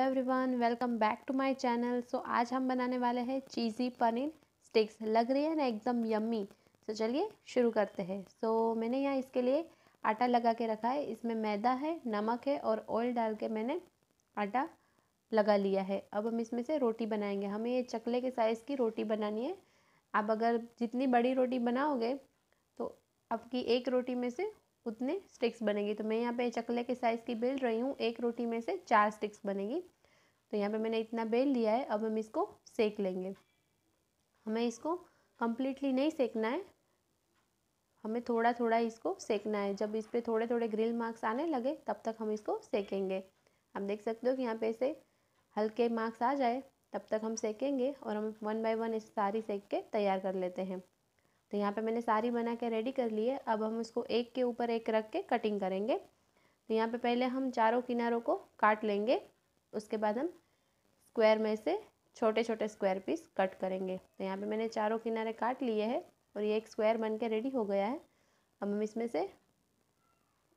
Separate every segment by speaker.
Speaker 1: hello everyone welcome back to my channel so आज हम बनाने वाले हैं चीज़ी पनीर स्टिक्स लग रही है ना एकदम यम्मी सो so, चलिए शुरू करते हैं सो so, मैंने यहाँ इसके लिए आटा लगा के रखा है इसमें मैदा है नमक है और ऑयल डाल के मैंने आटा लगा लिया है अब हम इसमें से रोटी बनाएंगे हमें ये चकले के साइज़ की रोटी बनानी है आप अगर जितनी बड़ी रोटी बनाओगे तो आपकी एक रोटी में से उतने स्टिक्स बनेगी तो मैं यहाँ पे चकले के साइज़ की बेल रही हूँ एक रोटी में से चार स्टिक्स बनेगी तो यहाँ पे मैंने इतना बेल लिया है अब हम इसको सेक लेंगे हमें इसको कम्प्लीटली नहीं सेकना है हमें थोड़ा थोड़ा इसको सेकना है जब इस पर थोड़े थोड़े ग्रिल मार्क्स आने लगे तब तक हम इसको सेकेंगे आप देख सकते हो कि यहाँ पे ऐसे हल्के मार्क्स आ जाए तब तक हम सेकेंगे और हम वन बाय वन इस सारी सेक के तैयार कर लेते हैं तो यहाँ पे मैंने सारी बना के रेडी कर ली है अब हम उसको एक के ऊपर एक रख के कटिंग करेंगे तो यहाँ पे पहले हम चारों किनारों को काट लेंगे उसके बाद हम स्क्वायर में से छोटे छोटे स्क्वायर पीस कट करेंगे तो यहाँ पे मैंने चारों किनारे काट लिए हैं और ये एक स्क्वायर बन के रेडी हो गया है अब हम इसमें से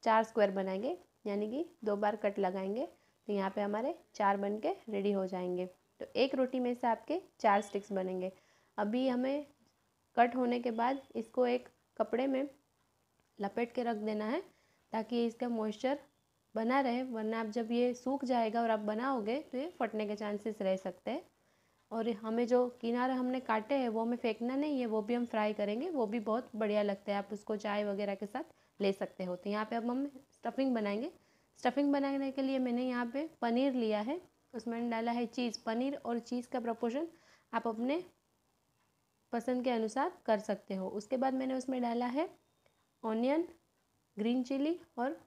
Speaker 1: चार स्क्वायर बनाएंगे यानी कि दो बार कट लगाएंगे तो यहाँ पे हमारे चार बन के रेडी हो जाएंगे तो एक रोटी में से आपके चार स्टिक्स बनेंगे अभी हमें कट होने के बाद इसको एक कपड़े में लपेट के रख देना है ताकि इसका मॉइस्चर बना रहे वरना आप जब ये सूख जाएगा और आप बनाओगे तो ये फटने के चांसेस रह सकते हैं और हमें जो किनारा हमने काटे हैं वो हमें फेंकना नहीं है वो भी हम फ्राई करेंगे वो भी बहुत बढ़िया लगता है आप उसको चाय वगैरह के साथ ले सकते हो तो यहाँ पे अब हम स्टफिंग बनाएंगे स्टफिंग बनाने के लिए मैंने यहाँ पे पनीर लिया है उसमें डाला है चीज़ पनीर और चीज़ का प्रपोर्शन आप अपने पसंद के अनुसार कर सकते हो उसके बाद मैंने उसमें डाला है ऑनियन ग्रीन चिली और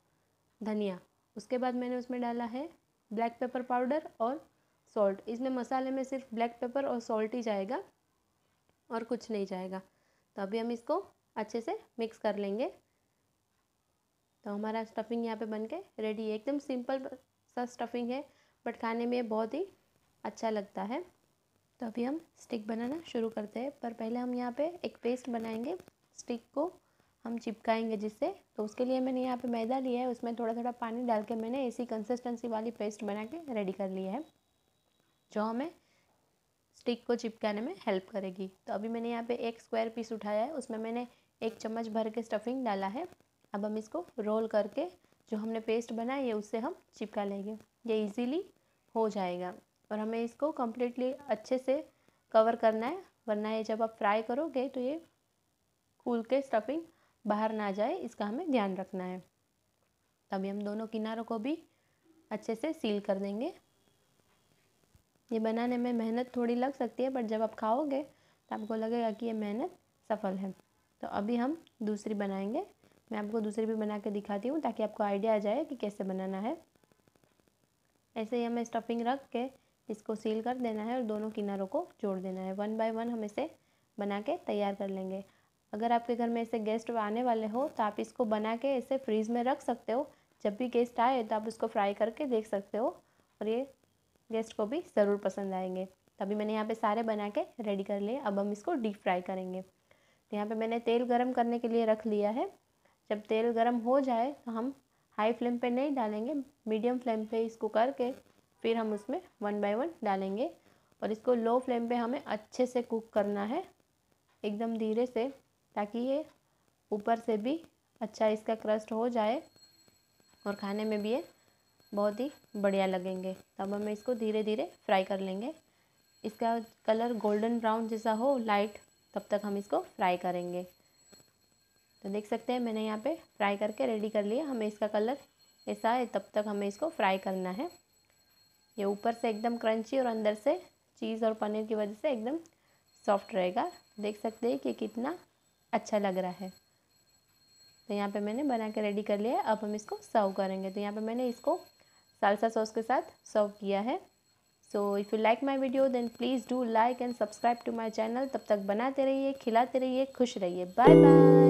Speaker 1: धनिया उसके बाद मैंने उसमें डाला है ब्लैक पेपर पाउडर और सॉल्ट इसमें मसाले में सिर्फ ब्लैक पेपर और सॉल्ट ही जाएगा और कुछ नहीं जाएगा तो अभी हम इसको अच्छे से मिक्स कर लेंगे तो हमारा स्टफिंग यहाँ पे बन के रेडी है एकदम सिंपल सा स्टफिंग है बट खाने में बहुत ही अच्छा लगता है तो अभी हम स्टिक बनाना शुरू करते हैं पर पहले हम यहाँ पे एक पेस्ट बनाएंगे स्टिक को हम चिपकाएंगे जिससे तो उसके लिए मैंने यहाँ पे मैदा लिया है उसमें थोड़ा थोड़ा पानी डाल के मैंने ऐसी कंसिस्टेंसी वाली पेस्ट बना के रेडी कर लिया है जो हमें स्टिक को चिपकाने में हेल्प करेगी तो अभी मैंने यहाँ पर एक स्क्वायर पीस उठाया है उसमें मैंने एक चम्मच भर के स्टफिंग डाला है अब हम इसको रोल करके जो हमने पेस्ट बनाई है उससे हम चिपका लेंगे ये इजीली हो जाएगा और हमें इसको कम्प्लीटली अच्छे से कवर करना है वरना ये जब आप फ्राई करोगे तो ये फूल के स्टफिंग बाहर ना जाए इसका हमें ध्यान रखना है तभी हम दोनों किनारों को भी अच्छे से सील कर देंगे ये बनाने में मेहनत थोड़ी लग सकती है बट जब आप खाओगे तो आपको लगेगा कि ये मेहनत सफल है तो अभी हम दूसरी बनाएंगे मैं आपको दूसरी भी बना के दिखाती हूँ ताकि आपको आइडिया आ जाए कि कैसे बनाना है ऐसे ही हमें स्टफिंग रख के इसको सील कर देना है और दोनों किनारों को जोड़ देना है वन बाय वन हम इसे बना के तैयार कर लेंगे अगर आपके घर में ऐसे गेस्ट आने वाले हो तो आप इसको बना के इसे फ्रीज़ में रख सकते हो जब भी गेस्ट आए तो आप उसको फ्राई करके देख सकते हो और ये गेस्ट को भी ज़रूर पसंद आएंगे तभी मैंने यहाँ पे सारे बना के रेडी कर लिए अब हम इसको डीप फ्राई करेंगे तो यहाँ पे मैंने तेल गरम करने के लिए रख लिया है जब तेल गरम हो जाए तो हम हाई फ्लेम पे नहीं डालेंगे मीडियम फ्लेम पे इसको करके फिर हम उसमें वन बाय वन डालेंगे और इसको लो फ्लेम पे हमें अच्छे से कुक करना है एकदम धीरे से ताकि ये ऊपर से भी अच्छा इसका क्रस्ट हो जाए और खाने में भी ये बहुत ही बढ़िया लगेंगे तब हमें इसको धीरे धीरे फ्राई कर लेंगे इसका कलर गोल्डन ब्राउन जैसा हो लाइट तब तक हम इसको फ्राई करेंगे तो देख सकते हैं मैंने यहाँ पे फ्राई करके रेडी कर लिया हमें इसका कलर ऐसा है तब तक हमें इसको फ्राई करना है ये ऊपर से एकदम क्रंची और अंदर से चीज़ और पनीर की वजह से एकदम सॉफ्ट रहेगा देख सकते हैं कि कितना अच्छा लग रहा है तो यहाँ पे मैंने बना के रेडी कर लिया है अब हम इसको सर्व करेंगे तो यहाँ पे मैंने इसको सालसा सॉस के साथ सर्व किया है so if you like my video then please do like and subscribe to my channel तब तक बनाते रहिए खिलाते रहिए खुश रहिए बाय बाय